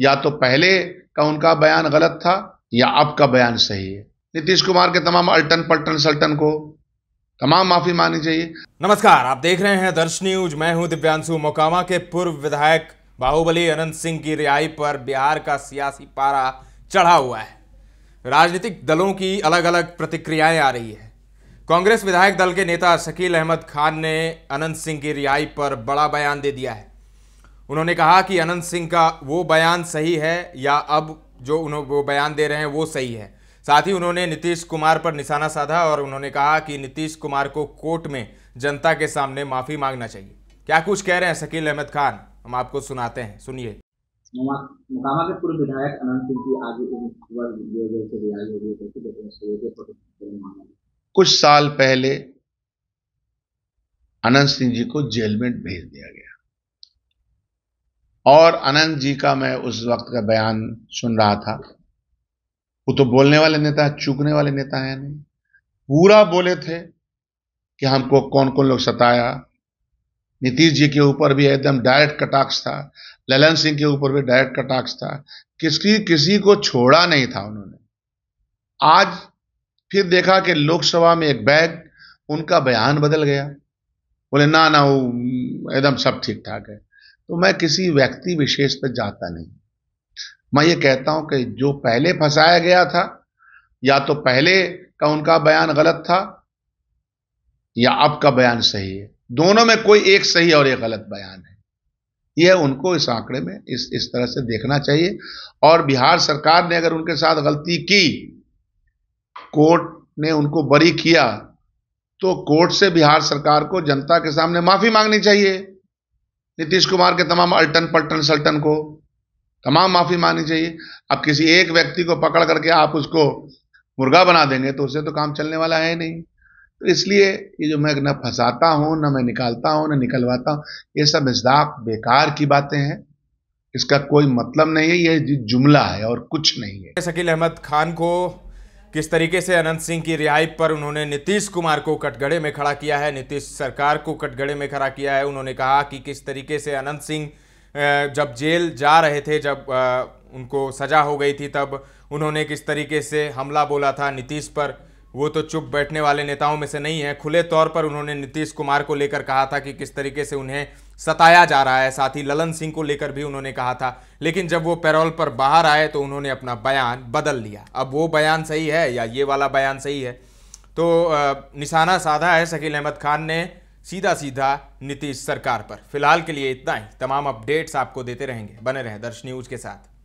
या तो पहले का उनका बयान गलत था या अब का बयान सही है नीतीश कुमार के तमाम अल्टन पलटन सल्टन को तमाम माफी मानी चाहिए नमस्कार आप देख रहे हैं दर्श न्यूज मैं हूं दिव्यांशु मोकामा के पूर्व विधायक बाहुबली अनंत सिंह की रिहाई पर बिहार का सियासी पारा चढ़ा हुआ है राजनीतिक दलों की अलग अलग प्रतिक्रियाएं आ रही है कांग्रेस विधायक दल के नेता शकील अहमद खान ने अनंत सिंह की रिहाई पर बड़ा बयान दे दिया है उन्होंने कहा कि अनंत सिंह का वो बयान सही है या अब जो उन्होंने वो बयान दे रहे हैं वो सही है साथ ही उन्होंने नीतीश कुमार पर निशाना साधा और उन्होंने कहा कि नीतीश कुमार को कोर्ट में जनता के सामने माफ़ी मांगना चाहिए क्या कुछ कह रहे हैं शकील अहमद खान हम आपको सुनाते हैं सुनिए मोकामा के पूर्व विधायक अनंत सिंह की आज कुछ साल पहले अनंत सिंह जी को जेल में भेज दिया गया और अनंत जी का मैं उस वक्त का बयान सुन रहा था वो तो बोलने वाले नेता है चूकने वाले नेता है नहीं पूरा बोले थे कि हमको कौन कौन लोग सताया नीतीश जी के ऊपर भी एकदम डायरेक्ट कटाक्ष था ललन सिंह के ऊपर भी डायरेक्ट कटाक्ष था किसकी किसी को छोड़ा नहीं था उन्होंने आज फिर देखा कि लोकसभा में एक बैग उनका बयान बदल गया बोले ना ना वो एकदम सब ठीक ठाक है तो मैं किसी व्यक्ति विशेष पर जाता नहीं मैं ये कहता हूं कि जो पहले फंसाया गया था या तो पहले का उनका बयान गलत था या अब का बयान सही है दोनों में कोई एक सही और एक गलत बयान है यह उनको इस आंकड़े में इस इस तरह से देखना चाहिए और बिहार सरकार ने अगर उनके साथ गलती की कोर्ट ने उनको बरी किया तो कोर्ट से बिहार सरकार को जनता के सामने माफी मांगनी चाहिए नीतीश कुमार के तमाम अल्टन पलटन सल्टन को तमाम माफी मांगनी चाहिए अब किसी एक व्यक्ति को पकड़ करके आप उसको मुर्गा बना देंगे तो उसे तो काम चलने वाला है नहीं तो इसलिए ये जो मैं न फंसाता हूँ न मैं निकालता हूँ न निकलवाता हूँ ये सब इजाक बेकार की बातें हैं इसका कोई मतलब नहीं है ये जुमला है और कुछ नहीं है शकील अहमद खान को किस तरीके से अनंत सिंह की रिहाई पर उन्होंने नीतीश कुमार को कटघड़े में खड़ा किया है नीतीश सरकार को कटघड़े में खड़ा किया है उन्होंने कहा कि किस तरीके से अनंत सिंह जब जेल जा रहे थे जब उनको सजा हो गई थी तब उन्होंने किस तरीके से हमला बोला था नीतीश पर वो तो चुप बैठने वाले नेताओं में से नहीं है खुले तौर पर उन्होंने नीतीश कुमार को लेकर कहा था कि किस तरीके से उन्हें सताया जा रहा है साथ ही ललन सिंह को लेकर भी उन्होंने कहा था लेकिन जब वो पैरोल पर बाहर आए तो उन्होंने अपना बयान बदल लिया अब वो बयान सही है या ये वाला बयान सही है तो निशाना साधा है शकील अहमद खान ने सीधा सीधा नीतीश सरकार पर फिलहाल के लिए इतना ही तमाम अपडेट्स आपको देते रहेंगे बने रहें दर्श न्यूज़ के साथ